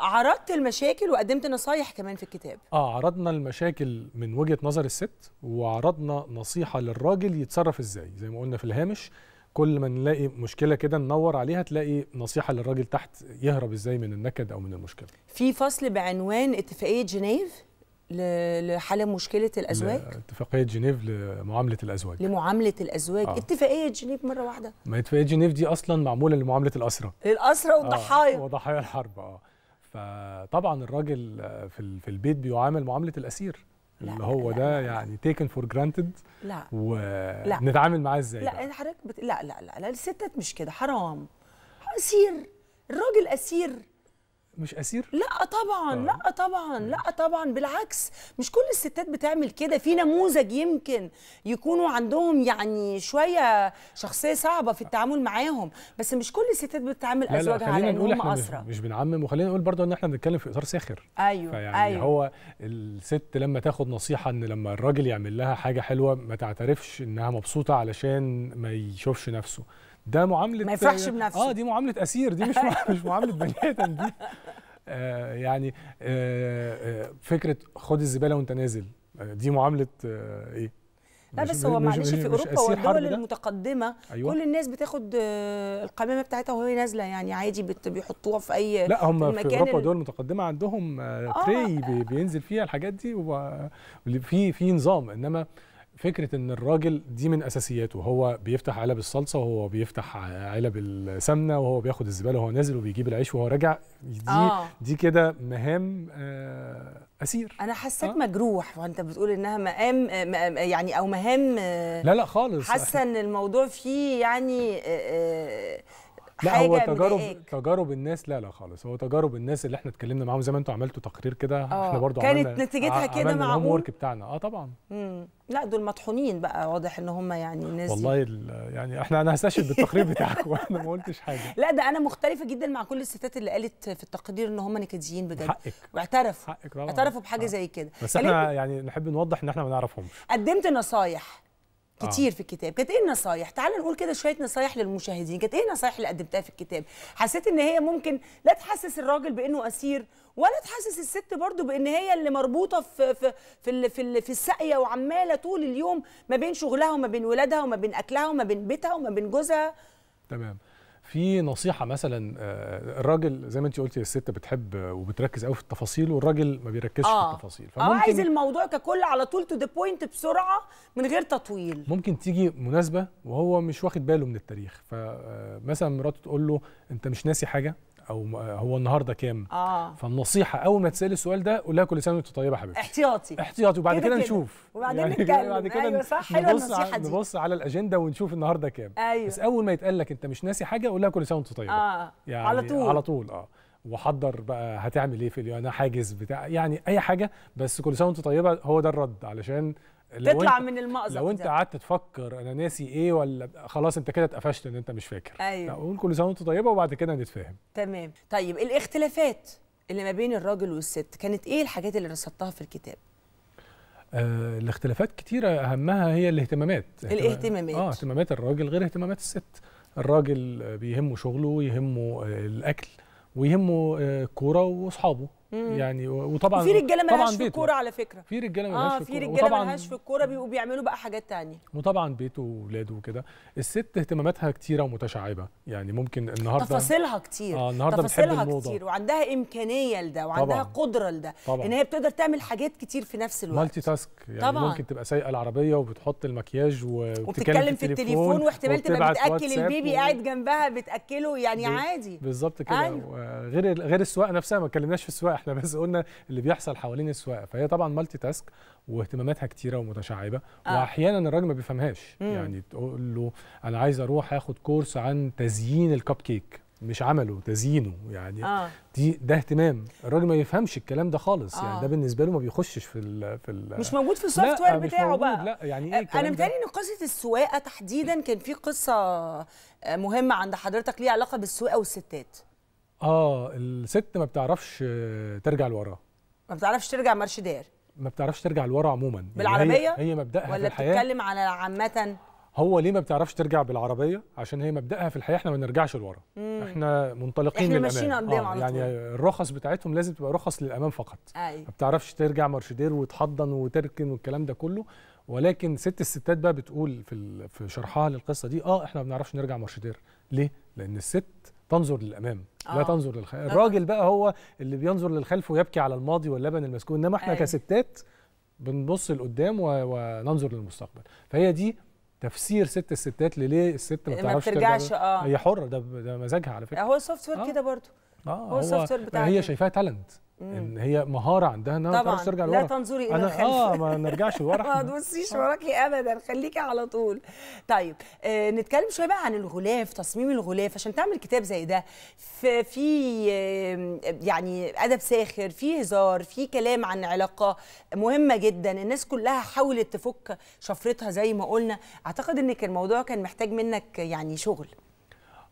عرضت المشاكل وقدمت نصايح كمان في الكتاب اه عرضنا المشاكل من وجهه نظر الست وعرضنا نصيحه للراجل يتصرف ازاي زي ما قلنا في الهامش كل ما نلاقي مشكله كده ننور عليها تلاقي نصيحه للراجل تحت يهرب ازاي من النكد او من المشكله في فصل بعنوان اتفاقيه جنيف لحل مشكله الازواج اتفاقيه جنيف لمعامله الازواج لمعامله الازواج آه. اتفاقيه جنيف مره واحده ما اتفاقيه جنيف دي اصلا معموله لمعامله الاسرى الاسرى والضحايا آه. وضحايا الحرب اه فطبعا الراجل آه، في في البيت بيعامل معامله الاسير اللي هو لا ده لا يعني تيكن فور جرانتد لا ونتعامل معاه ازاي لا حضرتك بت... لا لا, لا الستات مش كده حرام اسير الراجل اسير مش اسير لا طبعا آه. لا طبعا لا طبعا بالعكس مش كل الستات بتعمل كده في نموذج يمكن يكونوا عندهم يعني شويه شخصيه صعبه في التعامل معاهم بس مش كل الستات بتعامل لا ازواجها لا على انهم اسرى مش بنعمم وخلينا نقول برضو ان احنا بنتكلم في اطار ساخر ايوه فيعني أيوة. هو الست لما تاخد نصيحه ان لما الراجل يعمل لها حاجه حلوه ما تعترفش انها مبسوطه علشان ما يشوفش نفسه ده معامله ما يفرحش بنفسه اه دي معامله اسير دي مش مش معامله بني ادم دي آه يعني آه, آه، فكره خد الزباله وانت نازل آه، دي معامله آه ايه لا بس هو معلش في اوروبا والدول المتقدمه أيوة. كل الناس بتاخد آه، القمامه بتاعتها وهي نازله يعني عادي بيحطوها في اي لا هم في, في اوروبا والدول المتقدمه عندهم آه تري بينزل فيها الحاجات دي وفي في نظام انما فكره ان الراجل دي من اساسياته هو بيفتح علب الصلصه وهو بيفتح علب السمنه وهو بياخد الزباله وهو نازل وبيجيب العيش وهو راجع دي آه. دي كده مهام آه اسير انا حسيت آه. مجروح وانت بتقول انها مقام آه، آه، يعني او مهام آه، لا لا خالص حاسه ان الموضوع فيه يعني آه لا هو تجارب مضايقاك. تجارب الناس لا لا خالص هو تجارب الناس اللي احنا اتكلمنا معاهم زي ما انتوا عملتوا تقرير كده احنا آه، برضو كانت عملنا نتيجتها كده ورك بتاعنا اه طبعا مم. لا دول مطحونين بقى واضح ان هم يعني الناس والله يعني احنا انا هستشهد بالتقرير بتاعكم انا ما قلتش حاجه لا ده انا مختلفه جدا مع كل الستات اللي قالت في التقرير ان هم نكديين بجد حقك واعترفوا حقك طبعا اعترفوا بحاجه آه. زي كده بس احنا يعني نحب نوضح ان احنا ما نعرفهمش قدمت نصايح آه. كتير آه. في الكتاب كانت ايه النصايح تعال نقول كده شويه نصايح للمشاهدين كانت ايه النصايح اللي قدمتها في الكتاب حسيت ان هي ممكن لا تحسس الراجل بانه اسير ولا تحسس الست برضو بان هي اللي مربوطه في في في في, في الساقيه وعماله طول اليوم ما بين شغلها وما بين ولادها وما بين اكلها وما بين بيتها وما بين جوزها تمام في نصيحه مثلا آه، الراجل زي ما انت قلتي الست بتحب وبتركز قوي في التفاصيل والراجل ما بيركزش آه. في التفاصيل آه، فممكن اه عايز الموضوع ككل على طول تو ذا بوينت بسرعه من غير تطويل ممكن تيجي مناسبه وهو مش واخد باله من التاريخ فمثلا آه، مراته تقول له انت مش ناسي حاجه او هو النهارده كام آه. فالنصيحه اول ما تسالي السؤال ده قول لها كل سنه وانت طيبه يا حبيبتي احتياطي احتياطي وبعد كده, كده نشوف وبعدين يعني نتكلم بعد كده ايوه صح حلوه النصيحه دي نبص على الاجنده ونشوف النهارده كام أيوة. بس اول ما يتقال لك انت مش ناسي حاجه قول لها كل سنه وانت طيبه آه. يعني على طول على طول اه وحضر بقى هتعمل ايه في اليوم انا حاجز بتاع يعني اي حاجه بس كل سنه وانت طيبه هو ده الرد علشان تطلع من المأزق لو انت قعدت تفكر انا ناسي ايه ولا خلاص انت كده اتقفشت ان انت مش فاكر ايوه قول كل سنه وانت طيبه وبعد كده نتفاهم تمام طيب الاختلافات اللي ما بين الراجل والست كانت ايه الحاجات اللي رصدتها في الكتاب آه، الاختلافات كتيره اهمها هي الاهتمامات الاهتمامات اه اهتمامات الراجل غير اهتمامات الست الراجل بيهمه شغله يهمه آه، الاكل ويهمه آه، كوره واصحابه يعني وطبعا في رجاله مالهاش في الكوره على فكره في رجاله مالهاش آه في الكوره اه في رجاله مالهاش في الكوره بيبقوا بيعملوا بقى حاجات تانية وطبعا بيته واولاده وكده الست اهتماماتها كتيره ومتشعبه يعني ممكن النهارده تفاصيلها كتير اه النهارده تفاصيلها الموضة. كتير وعندها امكانيه لده وعندها طبعاً. قدره لده طبعاً. ان هي بتقدر تعمل حاجات كتير في نفس الوقت مالتي تاسك يعني طبعاً. ممكن تبقى سايقه العربيه وبتحط المكياج وبتتكلم في التليفون واحتمال تبقى بتاكل البيبي قاعد جنبها بتاكله يعني عادي بالظبط كده أيوه. غير غير السواقه نفسها ما اتكلمناش في السواقه احنا بس قلنا اللي بيحصل حوالين السواقه فهي طبعا مالتي تاسك واهتماماتها كتيره ومتشعبه آه. واحيانا الراجل ما بيفهمهاش يعني تقول له انا عايز اروح اخد كورس عن تزيين الكب كيك مش عمله تزيينه يعني آه. دي ده اهتمام الراجل ما يفهمش الكلام ده خالص يعني آه. يعني ده بالنسبه له ما بيخشش في الـ في الـ مش موجود في السوفت وير بتاعه بقى لا يعني آه، ايه انا متهيألي ان قصه السواقه تحديدا كان في قصه آه، مهمه عند حضرتك ليها علاقه بالسواقه والستات اه الست ما بتعرفش ترجع لورا ما بتعرفش ترجع مرش داير ما بتعرفش ترجع لورا عموما يعني بالعربيه يعني هي, هي مبداها ولا في الحياه ولا بتتكلم على عامه هو ليه ما بتعرفش ترجع بالعربيه عشان هي مبداها في الحياه احنا ما بنرجعش لورا احنا منطلقين احنا ماشيين قدام آه يعني الرخص بتاعتهم لازم تبقى رخص للامام فقط أي. أيوة. ما بتعرفش ترجع مرشدير وتحضن وتركن والكلام ده كله ولكن ست الستات بقى بتقول في في شرحها للقصه دي اه احنا ما بنعرفش نرجع مرشدير ليه لان الست تنظر للامام لا آه. تنظر للخلف آه. الراجل بقى هو اللي بينظر للخلف ويبكي على الماضي واللبن المسكون انما احنا أي. أيوة. كستات بنبص لقدام وننظر للمستقبل فهي دي تفسير ست الستات لليه الست ما بتعرفش ما بترجعش اه هي حره ده ده مزاجها على فكره هو السوفت وير كده برضه آه. آه هو السوفت وير بتاعها هي شايفاها تالنت ان هي مهاره عندها انها طبعا ترجع لورا لا تنظري الى الخلف اه ما نرجعش لورا ما تبصيش وراكي ابدا خليكي على طول طيب آه نتكلم شويه بقى عن الغلاف تصميم الغلاف عشان تعمل كتاب زي ده في, يعني ادب ساخر في هزار في كلام عن علاقه مهمه جدا الناس كلها حاولت تفك شفرتها زي ما قلنا اعتقد ان الموضوع كان محتاج منك يعني شغل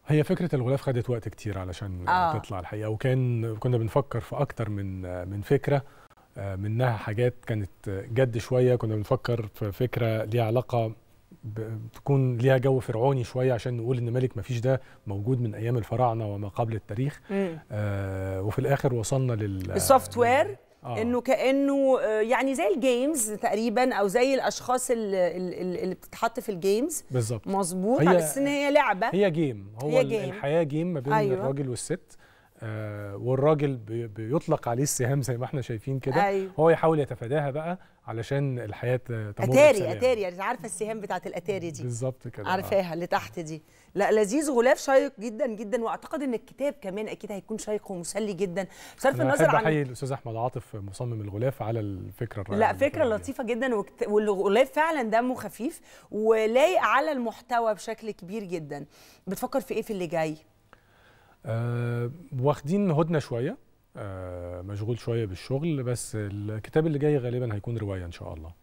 هي فكره الغلاف خدت وقت كتير علشان آه. تطلع الحقيقه وكان كنا بنفكر في اكتر من من فكره آه، منها حاجات كانت جد شويه كنا بنفكر في فكره ليها علاقه تكون ليها جو فرعوني شويه عشان نقول ان ملك مفيش ده موجود من ايام الفراعنه وما قبل التاريخ آه وفي الاخر وصلنا لل السوفت وير آه. انه كانه آه، يعني زي الجيمز تقريبا او زي الاشخاص اللي, اللي بتتحط في الجيمز بالظبط مظبوط على اساس ان هي لعبه هي جيم هو هي جيم. الحياه جيم ما بين أيوة. الراجل والست آه والراجل بيطلق عليه السهام زي ما احنا شايفين كده أيوة. هو يحاول يتفاداها بقى علشان الحياه تمر اتاري بسلام. اتاري يعني عارفه السهام بتاعه الاتاري دي بالظبط كده عارفاها آه. اللي تحت دي لا لذيذ غلاف شيق جدا جدا واعتقد ان الكتاب كمان اكيد هيكون شيق ومسلي جدا بصرف النظر عن بحيي الاستاذ احمد عاطف مصمم الغلاف على الفكره الرائعه لا فكره لطيفه دي. جدا وكت... والغلاف فعلا دمه خفيف ولايق على المحتوى بشكل كبير جدا بتفكر في ايه في اللي جاي أه واخدين هدنه شويه آه، مشغول شويه بالشغل بس الكتاب اللي جاي غالبا هيكون روايه ان شاء الله